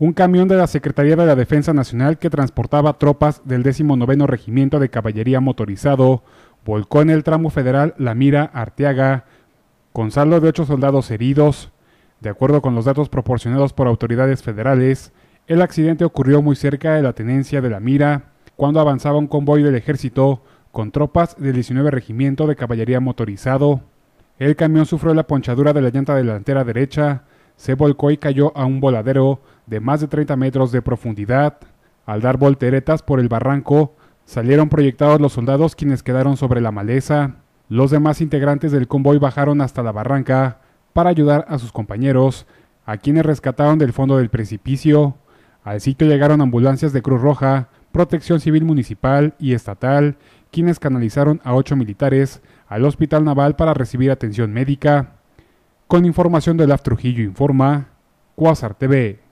un camión de la Secretaría de la Defensa Nacional que transportaba tropas del 19 Regimiento de Caballería Motorizado volcó en el tramo federal La Mira Arteaga, con saldo de ocho soldados heridos. De acuerdo con los datos proporcionados por autoridades federales, el accidente ocurrió muy cerca de la tenencia de La Mira, cuando avanzaba un convoy del ejército con tropas del 19 Regimiento de Caballería Motorizado. El camión sufrió la ponchadura de la llanta delantera derecha, se volcó y cayó a un voladero de más de 30 metros de profundidad. Al dar volteretas por el barranco, salieron proyectados los soldados quienes quedaron sobre la maleza. Los demás integrantes del convoy bajaron hasta la barranca para ayudar a sus compañeros, a quienes rescataron del fondo del precipicio. Al sitio llegaron ambulancias de Cruz Roja, Protección Civil Municipal y Estatal, quienes canalizaron a ocho militares al Hospital Naval para recibir atención médica. Con información de La Trujillo informa Quasar TV.